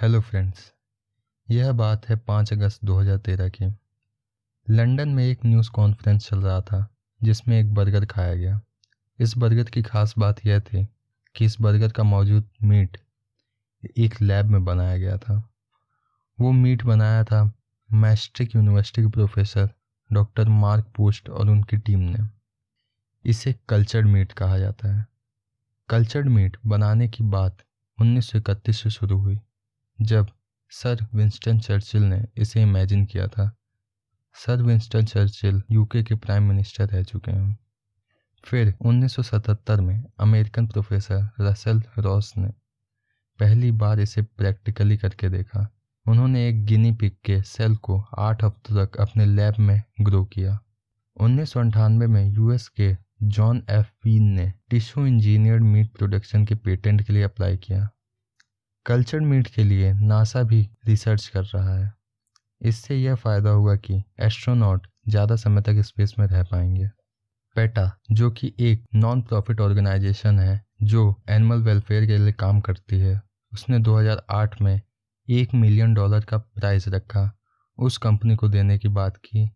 hello friends यह बात है पाँच अगस्त 2013 की लंदन में एक न्यूज़ कॉन्फ्रेंस चल रहा था जिसमें एक बर्गर खाया गया इस बर्गर की खास बात यह थी कि इस बर्गर का मौजूद मीट एक लैब में बनाया गया था वो मीट बनाया था मैस्ट्रिक यूनिवर्सिटी के प्रोफेसर डॉक्टर मार्क पोस्ट और उनकी टीम ने इसे कल्चर्ड मीट कहा जाता है कल्चर्ड मीट बनाने की बात उन्नीस से शुरू हुई जब सर विंस्टन चर्चिल ने इसे इमेजिन किया था सर विंस्टन चर्चिल यूके के प्राइम मिनिस्टर रह चुके हैं फिर 1977 में अमेरिकन प्रोफेसर रसल रॉस ने पहली बार इसे प्रैक्टिकली करके देखा उन्होंने एक गिनी पिक के सेल को आठ हफ्तों तक अपने लैब में ग्रो किया उन्नीस में यूएस के जॉन एफ वीन ने टिश्यू इंजीनियर्ड मीट प्रोडक्शन के पेटेंट के लिए अप्लाई किया कल्चर मीट के लिए नासा भी रिसर्च कर रहा है इससे यह फ़ायदा होगा कि एस्ट्रोनॉट ज़्यादा समय तक स्पेस में रह पाएंगे पेटा जो कि एक नॉन प्रॉफिट ऑर्गेनाइजेशन है जो एनिमल वेलफेयर के लिए काम करती है उसने 2008 में एक मिलियन डॉलर का प्राइस रखा उस कंपनी को देने की बात की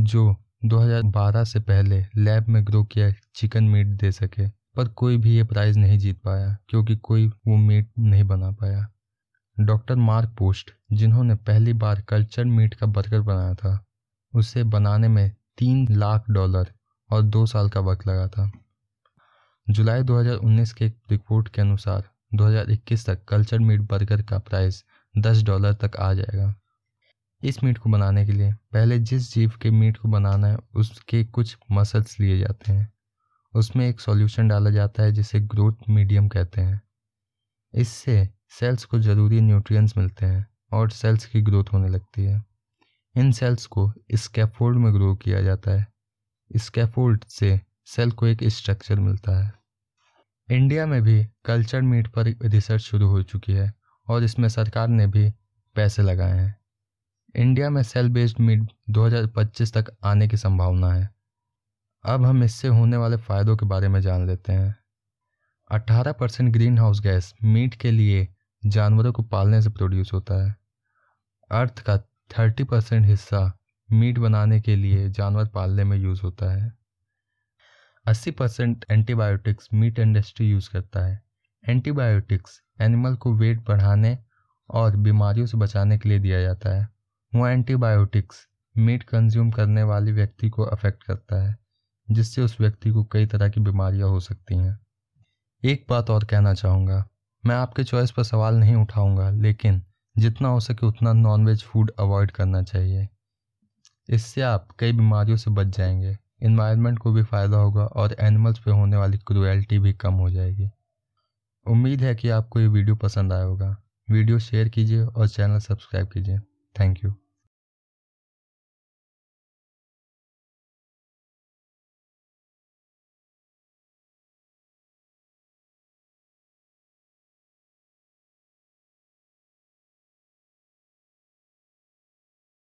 जो 2012 से पहले लैब में ग्रो किया चिकन मीट दे सके पर कोई भी ये प्राइज़ नहीं जीत पाया क्योंकि कोई वो मीट नहीं बना पाया डॉक्टर मार्क पोस्ट जिन्होंने पहली बार कल्चर मीट का बर्गर बनाया था उसे बनाने में तीन लाख डॉलर और दो साल का वक्त लगा था जुलाई 2019 के रिपोर्ट के अनुसार 2021 तक कल्चर मीट बर्गर का प्राइस 10 डॉलर तक आ जाएगा इस मीट को बनाने के लिए पहले जिस जीव के मीट को बनाना है उसके कुछ मसल्स लिए जाते हैं उसमें एक सॉल्यूशन डाला जाता है जिसे ग्रोथ मीडियम कहते हैं इससे सेल्स को ज़रूरी न्यूट्रिएंट्स मिलते हैं और सेल्स की ग्रोथ होने लगती है इन सेल्स को स्कैफोल्ड में ग्रो किया जाता है स्कैफोल्ड से सेल को एक स्ट्रक्चर मिलता है इंडिया में भी कल्चर मीट पर रिसर्च शुरू हो चुकी है और इसमें सरकार ने भी पैसे लगाए हैं इंडिया में सेल बेस्ड मीट 2025 तक आने की संभावना है अब हम इससे होने वाले फ़ायदों के बारे में जान लेते हैं 18 percent greenhouse gas meat के लिए जानवरों को पालने से प्रोड्यूस होता है अर्थ का 30 परसेंट हिस्सा मीट बनाने के लिए जानवर पालने में यूज़ होता है 80 percent antibiotics meat industry use करता है एंटीबायोटिक्स एनिमल को वेट बढ़ाने और बीमारियों से बचाने के लिए दिया जाता है वह एंटीबायोटिक्स मीट कंज्यूम करने वाले व्यक्ति को अफेक्ट करता है जिससे उस व्यक्ति को कई तरह की बीमारियां हो सकती हैं एक बात और कहना चाहूँगा मैं आपके चॉइस पर सवाल नहीं उठाऊँगा लेकिन जितना हो सके उतना नॉनवेज फूड अवॉइड करना चाहिए इससे आप कई बीमारियों से बच जाएंगे इन्वायरमेंट को भी फ़ायदा होगा और एनिमल्स पे होने वाली क्रुएल्टी भी कम हो जाएगी उम्मीद है कि आपको ये वीडियो पसंद आया होगा वीडियो शेयर कीजिए और चैनल सब्सक्राइब कीजिए थैंक यू